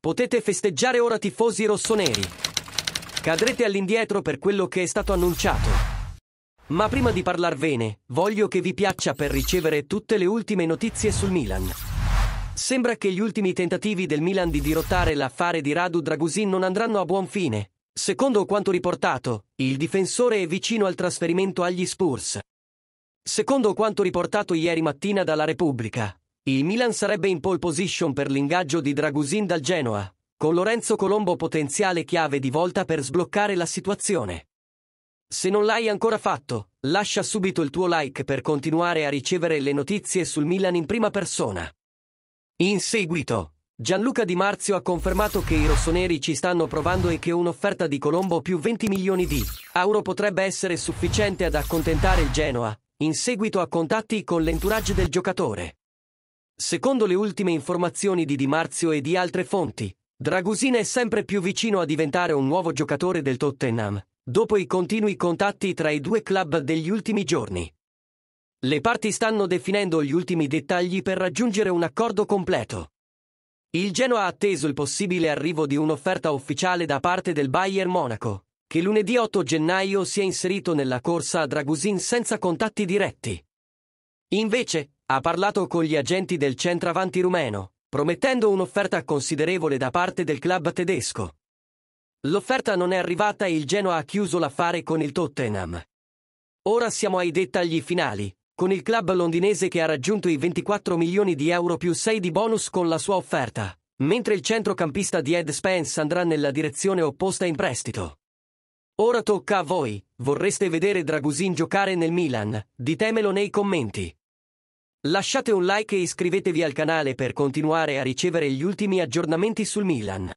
Potete festeggiare ora tifosi rossoneri. Cadrete all'indietro per quello che è stato annunciato. Ma prima di parlarvene, voglio che vi piaccia per ricevere tutte le ultime notizie sul Milan. Sembra che gli ultimi tentativi del Milan di dirottare l'affare di Radu Dragusin non andranno a buon fine. Secondo quanto riportato, il difensore è vicino al trasferimento agli Spurs. Secondo quanto riportato ieri mattina dalla Repubblica, il Milan sarebbe in pole position per l'ingaggio di Dragusin dal Genoa, con Lorenzo Colombo potenziale chiave di volta per sbloccare la situazione. Se non l'hai ancora fatto, lascia subito il tuo like per continuare a ricevere le notizie sul Milan in prima persona. In seguito, Gianluca Di Marzio ha confermato che i rossoneri ci stanno provando e che un'offerta di Colombo più 20 milioni di euro potrebbe essere sufficiente ad accontentare il Genoa, in seguito a contatti con l'entourage del giocatore. Secondo le ultime informazioni di Di Marzio e di altre fonti, Dragusina è sempre più vicino a diventare un nuovo giocatore del Tottenham, dopo i continui contatti tra i due club degli ultimi giorni. Le parti stanno definendo gli ultimi dettagli per raggiungere un accordo completo. Il Genoa ha atteso il possibile arrivo di un'offerta ufficiale da parte del Bayern Monaco, che lunedì 8 gennaio si è inserito nella corsa a Dragusin senza contatti diretti. Invece, ha parlato con gli agenti del centravanti rumeno, promettendo un'offerta considerevole da parte del club tedesco. L'offerta non è arrivata e il Genoa ha chiuso l'affare con il Tottenham. Ora siamo ai dettagli finali, con il club londinese che ha raggiunto i 24 milioni di euro più 6 di bonus con la sua offerta, mentre il centrocampista di Ed Spence andrà nella direzione opposta in prestito. Ora tocca a voi, vorreste vedere Dragusin giocare nel Milan, ditemelo nei commenti. Lasciate un like e iscrivetevi al canale per continuare a ricevere gli ultimi aggiornamenti sul Milan.